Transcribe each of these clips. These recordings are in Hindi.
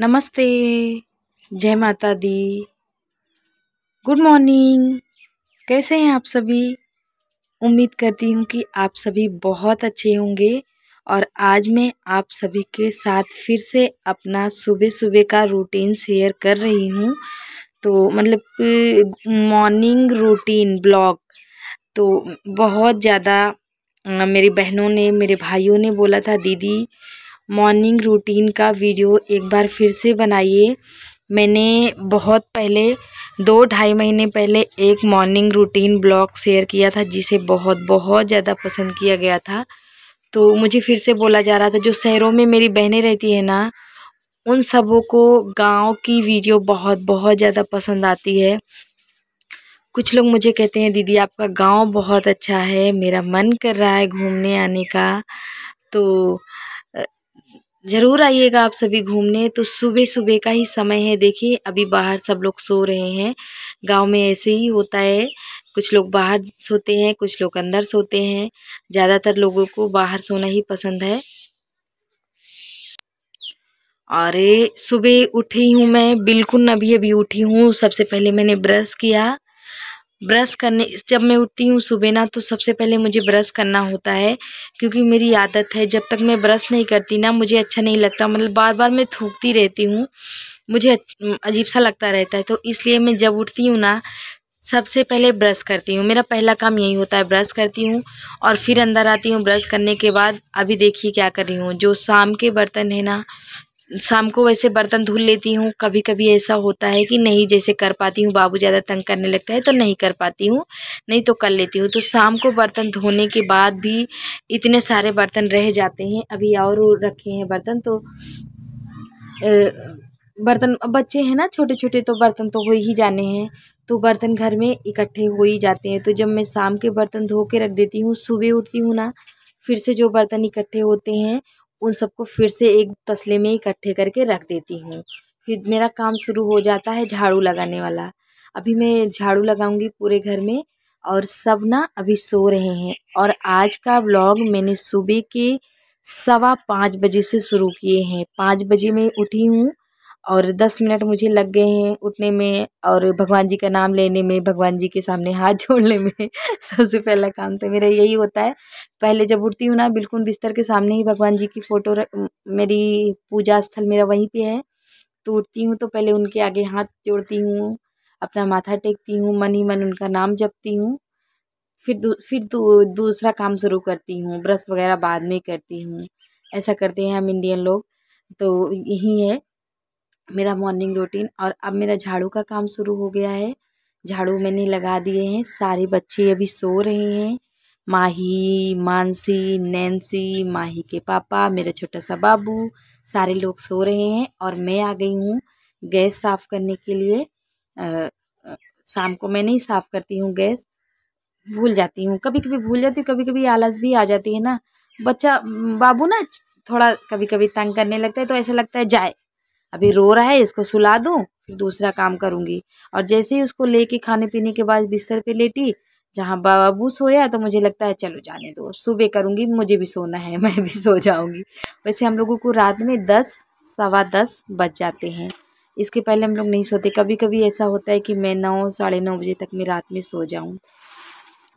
नमस्ते जय माता दी गुड मॉर्निंग कैसे हैं आप सभी उम्मीद करती हूँ कि आप सभी बहुत अच्छे होंगे और आज मैं आप सभी के साथ फिर से अपना सुबह सुबह का रूटीन शेयर कर रही हूँ तो मतलब मॉर्निंग रूटीन ब्लॉग तो बहुत ज़्यादा मेरी बहनों ने मेरे भाइयों ने बोला था दीदी मॉर्निंग रूटीन का वीडियो एक बार फिर से बनाइए मैंने बहुत पहले दो ढाई महीने पहले एक मॉर्निंग रूटीन ब्लॉग शेयर किया था जिसे बहुत बहुत ज़्यादा पसंद किया गया था तो मुझे फिर से बोला जा रहा था जो शहरों में मेरी बहनें रहती है ना उन सबों को गांव की वीडियो बहुत बहुत ज़्यादा पसंद आती है कुछ लोग मुझे कहते हैं दीदी आपका गांव बहुत अच्छा है मेरा मन कर रहा है घूमने आने का तो ज़रूर आइएगा आप सभी घूमने तो सुबह सुबह का ही समय है देखिए अभी बाहर सब लोग सो रहे हैं गांव में ऐसे ही होता है कुछ लोग बाहर सोते हैं कुछ लोग अंदर सोते हैं ज़्यादातर लोगों को बाहर सोना ही पसंद है अरे सुबह उठी हूँ मैं बिल्कुल अभी अभी उठी हूँ सबसे पहले मैंने ब्रश किया ब्रश करने जब मैं उठती हूँ सुबह ना तो सबसे पहले मुझे ब्रश करना होता है क्योंकि मेरी आदत है जब तक मैं ब्रश नहीं करती ना मुझे अच्छा नहीं लगता मतलब बार बार मैं थूकती रहती हूँ मुझे अजीब सा लगता रहता है तो इसलिए मैं जब उठती हूँ ना सबसे पहले ब्रश करती हूँ मेरा पहला काम यही होता है ब्रश करती हूँ और फिर अंदर आती हूँ ब्रश करने के बाद अभी देखिए क्या कर रही हूँ जो शाम के बर्तन है ना शाम को वैसे बर्तन धुल लेती हूँ कभी कभी ऐसा होता है कि नहीं जैसे कर पाती हूँ बाबू ज़्यादा तंग करने लगता है तो नहीं कर पाती हूँ नहीं तो कर लेती हूँ तो शाम को बर्तन धोने के बाद भी इतने सारे बर्तन रह जाते हैं अभी और रखे हैं बर्तन तो बर्तन बच्चे हैं ना छोटे छोटे तो बर्तन तो हो ही जाने हैं तो बर्तन घर में इकट्ठे हो ही जाते हैं तो जब मैं शाम के बर्तन धो के रख देती हूँ सुबह उठती हूँ ना फिर से जो बर्तन इकट्ठे होते हैं उन सबको फिर से एक तसले में इकट्ठे करके रख देती हूँ फिर मेरा काम शुरू हो जाता है झाड़ू लगाने वाला अभी मैं झाड़ू लगाऊंगी पूरे घर में और सब ना अभी सो रहे हैं और आज का ब्लॉग मैंने सुबह के सवा पाँच बजे से शुरू किए हैं पाँच बजे मैं उठी हूँ और दस मिनट मुझे लग गए हैं उठने में और भगवान जी का नाम लेने में भगवान जी के सामने हाथ जोड़ने में सबसे पहला काम तो मेरा यही होता है पहले जब उठती हूँ ना बिल्कुल बिस्तर के सामने ही भगवान जी की फ़ोटो मेरी पूजा स्थल मेरा वहीं पे है तो उठती हूँ तो पहले उनके आगे हाथ जोड़ती हूँ अपना माथा टेकती हूँ मन ही मन उनका नाम जपती हूँ फिर दू, फिर दू, दूसरा काम शुरू करती हूँ ब्रश वगैरह बाद में करती हूँ ऐसा करते हैं हम इंडियन लोग तो यही है मेरा मॉर्निंग रूटीन और अब मेरा झाड़ू का काम शुरू हो गया है झाड़ू मैंने लगा दिए हैं सारे बच्चे अभी सो रहे हैं माही मानसी नैन्सी माही के पापा मेरा छोटा सा बाबू सारे लोग सो रहे हैं और मैं आ गई हूँ गैस साफ़ करने के लिए शाम को मैं नहीं साफ़ करती हूँ गैस भूल जाती हूँ कभी कभी भूल जाती हूँ कभी कभी आलस भी आ जाती है ना बच्चा बाबू ना थोड़ा कभी कभी तंग करने लगता है तो ऐसा लगता है जाए अभी रो रहा है इसको सुला दूँ फिर दूसरा काम करूँगी और जैसे ही उसको लेके खाने पीने के बाद बिस्तर पे लेटी जहाँ बाबू सोया तो मुझे लगता है चलो जाने दो सुबह करूँगी मुझे भी सोना है मैं भी सो जाऊँगी वैसे हम लोगों को रात में दस सवा दस बज जाते हैं इसके पहले हम लोग नहीं सोते कभी कभी ऐसा होता है कि मैं नौ साढ़े नौ बजे तक मैं रात में सो जाऊँ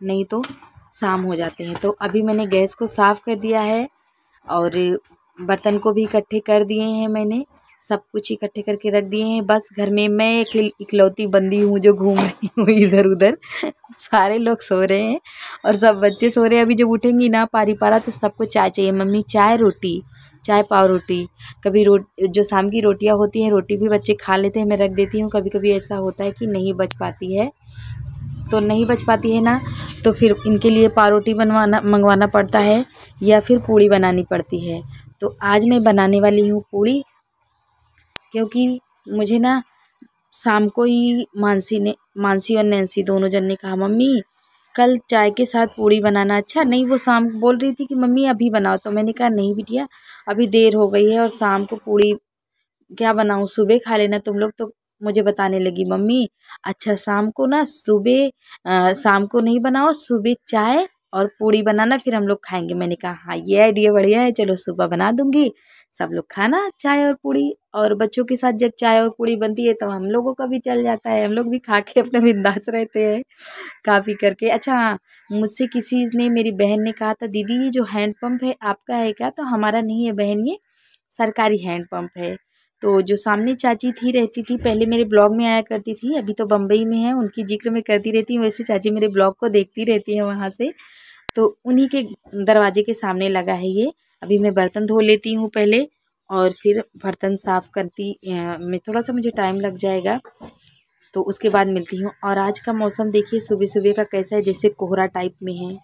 नहीं तो शाम हो जाते हैं तो अभी मैंने गैस को साफ़ कर दिया है और बर्तन को भी इकट्ठे कर दिए हैं मैंने सब कुछ इकट्ठे करके रख दिए हैं बस घर में मैं एक इकलौती बंदी हूँ जो घूम रही हूँ इधर उधर सारे लोग सो रहे हैं और सब बच्चे सो रहे हैं अभी जब उठेंगी ना पारी पारा तो सबको चाय चाहिए मम्मी चाय रोटी चाय पाव रोटी कभी रोट जो शाम की रोटियाँ होती हैं रोटी भी बच्चे खा लेते हैं मैं रख देती हूँ कभी कभी ऐसा होता है कि नहीं बच पाती है तो नहीं बच पाती है ना तो फिर इनके लिए रोटी बनवाना मंगवाना पड़ता है या फिर पूड़ी बनानी पड़ती है तो आज मैं बनाने वाली हूँ पूड़ी क्योंकि मुझे ना शाम को ही मानसी ने मानसी और नैन्सी दोनों जन ने कहा मम्मी कल चाय के साथ पूड़ी बनाना अच्छा नहीं वो शाम बोल रही थी कि मम्मी अभी बनाओ तो मैंने कहा नहीं बिटिया अभी देर हो गई है और शाम को पूड़ी क्या बनाऊँ सुबह खा लेना तुम लोग तो मुझे बताने लगी मम्मी अच्छा शाम को ना सुबह शाम को नहीं बनाओ सुबह चाय और पूड़ी बनाना फिर हम लोग खाएंगे मैंने कहा हाँ ये आइडिया बढ़िया है चलो सुबह बना दूंगी सब लोग खाना चाय और पूड़ी और बच्चों के साथ जब चाय और पूड़ी बनती है तो हम लोगों का भी चल जाता है हम लोग भी खा के अपना बिंदास रहते हैं काफ़ी करके अच्छा हाँ मुझसे किसी ने मेरी बहन ने कहा था दीदी ये जो हैंडपम्प है आपका है क्या तो हमारा नहीं है बहन ये सरकारी हैंडपम्प है तो जो सामने चाची थी रहती थी पहले मेरे ब्लॉग में आया करती थी अभी तो बम्बई में है उनकी जिक्र में करती रहती हूँ वैसे चाची मेरे ब्लॉग को देखती रहती है वहाँ से तो उन्हीं के दरवाजे के सामने लगा है ये अभी मैं बर्तन धो लेती हूँ पहले और फिर बर्तन साफ़ करती में थोड़ा सा मुझे टाइम लग जाएगा तो उसके बाद मिलती हूँ और आज का मौसम देखिए सुबह सुबह का कैसा है जैसे कोहरा टाइप में है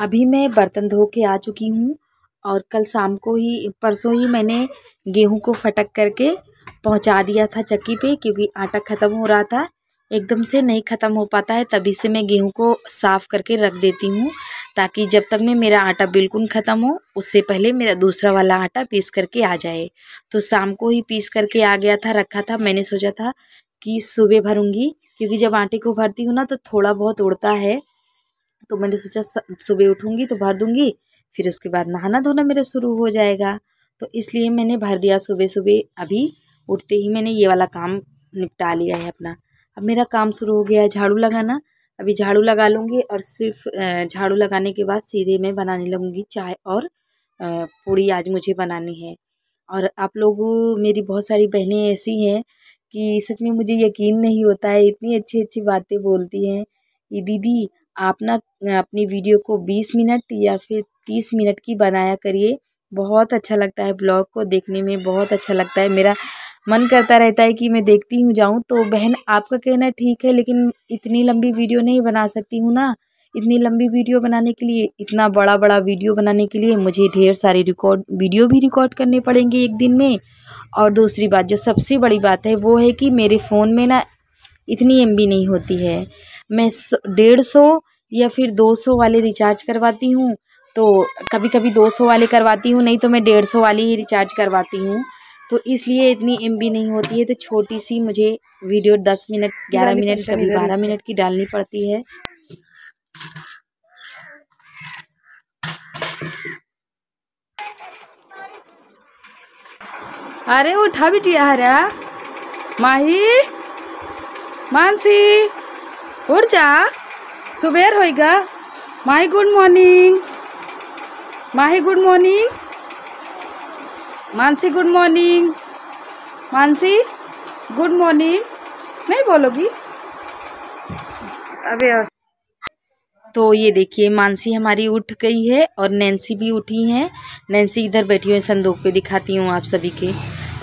अभी मैं बर्तन धो के आ चुकी हूँ और कल शाम को ही परसों ही मैंने गेहूँ को फटक करके पहुँचा दिया था चक्की पे क्योंकि आटा ख़त्म हो रहा था एकदम से नहीं ख़त्म हो पाता है तभी से मैं गेहूँ को साफ़ करके रख देती हूँ ताकि जब तक मैं मेरा आटा बिल्कुल ख़त्म हो उससे पहले मेरा दूसरा वाला आटा पीस करके आ जाए तो शाम को ही पीस करके आ गया था रखा था मैंने सोचा था कि सुबह भरूँगी क्योंकि जब आटे को भरती हूँ ना तो थोड़ा बहुत उड़ता है तो मैंने सोचा सुबह उठूँगी तो भर दूँगी फिर उसके बाद नहाना धोना मेरा शुरू हो जाएगा तो इसलिए मैंने भर दिया सुबह सुबह अभी उठते ही मैंने ये वाला काम निपटा लिया है अपना अब मेरा काम शुरू हो गया है झाड़ू लगाना अभी झाड़ू लगा लूँगी और सिर्फ झाड़ू लगाने के बाद सीधे मैं बनाने लगूँगी चाय और पूड़ी आज मुझे बनानी है और आप लोग मेरी बहुत सारी बहनें ऐसी हैं कि सच में मुझे यकीन नहीं होता है इतनी अच्छी अच्छी बातें बोलती हैं कि दीदी आप ना अपनी वीडियो को बीस मिनट या फिर तीस मिनट की बनाया करिए बहुत अच्छा लगता है ब्लॉग को देखने में बहुत अच्छा लगता है मेरा मन करता रहता है कि मैं देखती हूँ जाऊँ तो बहन आपका कहना ठीक है लेकिन इतनी लंबी वीडियो नहीं बना सकती हूँ ना इतनी लंबी वीडियो बनाने के लिए इतना बड़ा बड़ा वीडियो बनाने के लिए मुझे ढेर सारे रिकॉर्ड वीडियो भी रिकॉर्ड करने पड़ेंगे एक दिन में और दूसरी बात जो सबसे बड़ी बात है वो है कि मेरे फ़ोन में ना इतनी एम नहीं होती है मैं डेढ़ सौ या फिर दो सौ वाले रिचार्ज करवाती हूँ तो कभी कभी दो सौ वाले करवाती हूँ नहीं तो मैं डेढ़ सौ वाले ही रिचार्ज करवाती हूँ तो इसलिए इतनी एम नहीं होती है तो छोटी सी मुझे वीडियो दस मिनट ग्यारह मिनट कभी बारह मिनट की डालनी पड़ती है अरे उठा बिटिया हरा माही मानसी ऊर्जा सुबेर होएगा Mahi good morning Mahi good morning Mansi good morning Mansi good morning नहीं बोलोगी अबे और तो ये देखिए मानसी हमारी उठ गई है और नैन्सी भी उठी हैं नैन्सी इधर बैठी हुई है संदूक पे दिखाती हूँ आप सभी के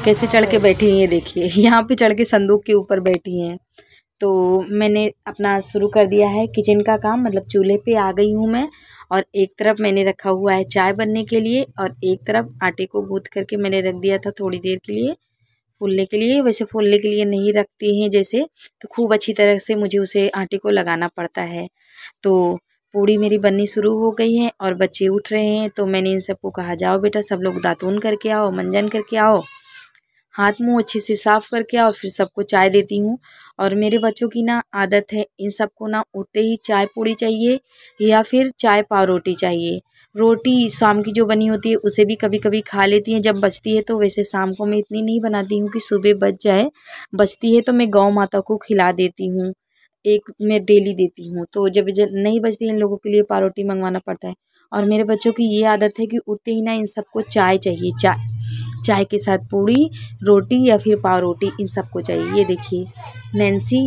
कैसे चढ़ के बैठी हैं ये देखिए यहाँ पे चढ़ के संदूक के ऊपर बैठी हैं तो मैंने अपना शुरू कर दिया है किचन का काम मतलब चूल्हे पे आ गई हूँ मैं और एक तरफ मैंने रखा हुआ है चाय बनने के लिए और एक तरफ आटे को गूँथ करके मैंने रख दिया था थोड़ी देर के लिए फूलने के लिए वैसे फूलने के लिए नहीं रखती हैं जैसे तो खूब अच्छी तरह से मुझे उसे आटे को लगाना पड़ता है तो पूड़ी मेरी बननी शुरू हो गई है और बच्चे उठ रहे हैं तो मैंने इन सबको कहा जाओ बेटा सब लोग दातून करके आओ मंजन करके आओ हाथ मुंह अच्छे से साफ़ करके और फिर सबको चाय देती हूँ और मेरे बच्चों की ना आदत है इन सबको ना उठते ही चाय पूड़ी चाहिए या फिर चाय पाव रोटी चाहिए रोटी शाम की जो बनी होती है उसे भी कभी कभी खा लेती हैं जब बचती है तो वैसे शाम को मैं इतनी नहीं बनाती हूँ कि सुबह बच जाए बचती है तो मैं गौ माता को खिला देती हूँ एक मैं डेली देती हूँ तो जब जब नहीं बचती इन लोगों के लिए रोटी मंगवाना पड़ता है और मेरे बच्चों की ये आदत है कि उठते ही ना इन सबको चाय चाहिए चाय चाय के साथ पूड़ी रोटी या फिर पाव रोटी इन सबको चाहिए ये देखिए नैन्सी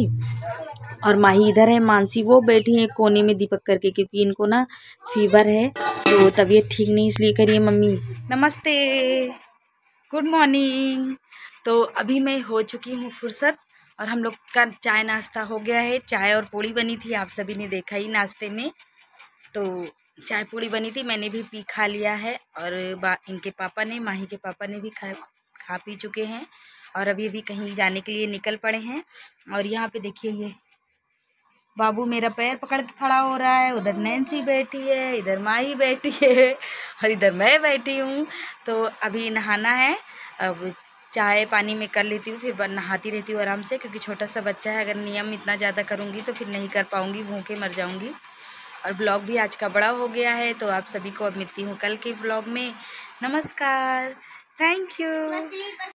और माही इधर है मानसी वो बैठी है कोने में दीपक करके क्योंकि इनको ना फीवर है तो तबीयत ठीक नहीं इसलिए करिए मम्मी नमस्ते गुड मॉर्निंग तो अभी मैं हो चुकी हूँ फुर्सत और हम लोग का चाय नाश्ता हो गया है चाय और पूड़ी बनी थी आप सभी ने देखा ही नाश्ते में तो चाय पूड़ी बनी थी मैंने भी पी खा लिया है और इनके पापा ने माही के पापा ने भी खा खा पी चुके हैं और अभी अभी कहीं जाने के लिए निकल पड़े हैं और यहाँ पे देखिए ये बाबू मेरा पैर पकड़ के खड़ा हो रहा है उधर नैन्सी बैठी है इधर माही बैठी है और इधर मैं बैठी हूँ तो अभी नहाना है अब चाय पानी में कर लेती हूँ फिर नहाती रहती हूँ आराम से क्योंकि छोटा सा बच्चा है अगर नियम इतना ज़्यादा करूँगी तो फिर नहीं कर पाऊँगी भूखे मर जाऊँगी और ब्लॉग भी आज का बड़ा हो गया है तो आप सभी को अब मिलती हूँ कल के ब्लॉग में नमस्कार थैंक यू